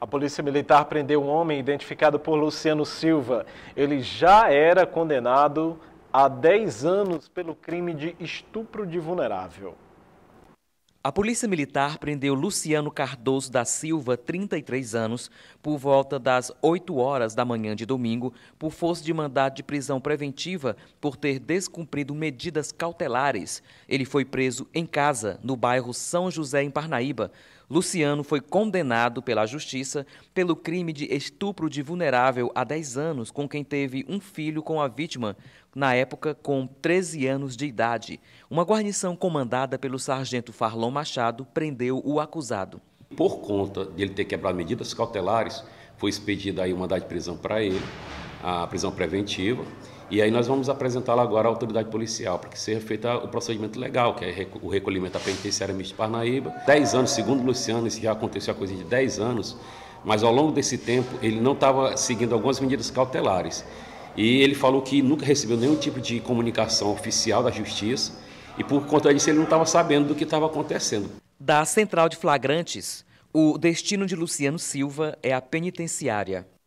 A polícia militar prendeu um homem identificado por Luciano Silva. Ele já era condenado a 10 anos pelo crime de estupro de vulnerável. A Polícia Militar prendeu Luciano Cardoso da Silva, 33 anos, por volta das 8 horas da manhã de domingo, por força de mandado de prisão preventiva por ter descumprido medidas cautelares. Ele foi preso em casa, no bairro São José, em Parnaíba. Luciano foi condenado pela justiça pelo crime de estupro de vulnerável há 10 anos, com quem teve um filho com a vítima, na época com 13 anos de idade. Uma guarnição comandada pelo sargento Farlon Machado prendeu o acusado. Por conta dele ter quebrado medidas cautelares, foi expedida aí uma data de prisão para ele a prisão preventiva. E aí nós vamos apresentá-la agora à autoridade policial, para que seja feito o procedimento legal, que é o recolhimento à penitenciária mista de Parnaíba. dez anos, segundo o Luciano, isso já aconteceu há coisa de dez anos, mas ao longo desse tempo ele não estava seguindo algumas medidas cautelares. E ele falou que nunca recebeu nenhum tipo de comunicação oficial da justiça e por conta disso ele não estava sabendo do que estava acontecendo. Da central de flagrantes, o destino de Luciano Silva é a penitenciária.